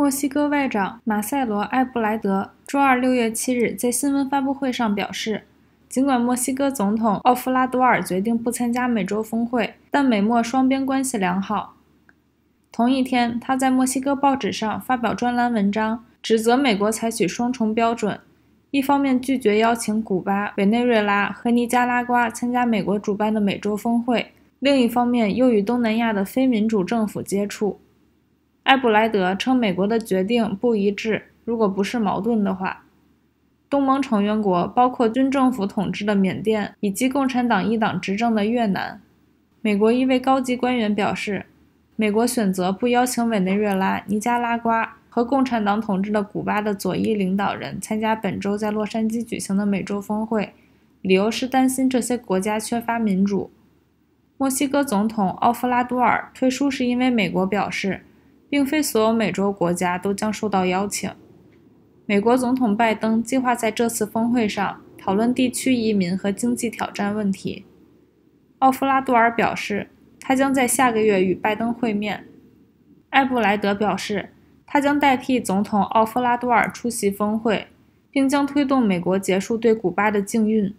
墨西哥外长马塞罗·艾布莱德周二（六月七日）在新闻发布会上表示，尽管墨西哥总统奥夫拉多尔决定不参加美洲峰会，但美墨双边关系良好。同一天，他在墨西哥报纸上发表专栏文章，指责美国采取双重标准：一方面拒绝邀请古巴、委内瑞拉和尼加拉瓜参加美国主办的美洲峰会，另一方面又与东南亚的非民主政府接触。埃布莱德称，美国的决定不一致。如果不是矛盾的话，东盟成员国包括军政府统治的缅甸以及共产党一党执政的越南。美国一位高级官员表示，美国选择不邀请委内瑞拉、尼加拉瓜和共产党统治的古巴的左翼领导人参加本周在洛杉矶举行的美洲峰会，理由是担心这些国家缺乏民主。墨西哥总统奥夫拉多尔退出是因为美国表示。并非所有美洲国家都将受到邀请。美国总统拜登计划在这次峰会上讨论地区移民和经济挑战问题。奥夫拉多尔表示，他将在下个月与拜登会面。艾布莱德表示，他将代替总统奥夫拉多尔出席峰会，并将推动美国结束对古巴的禁运。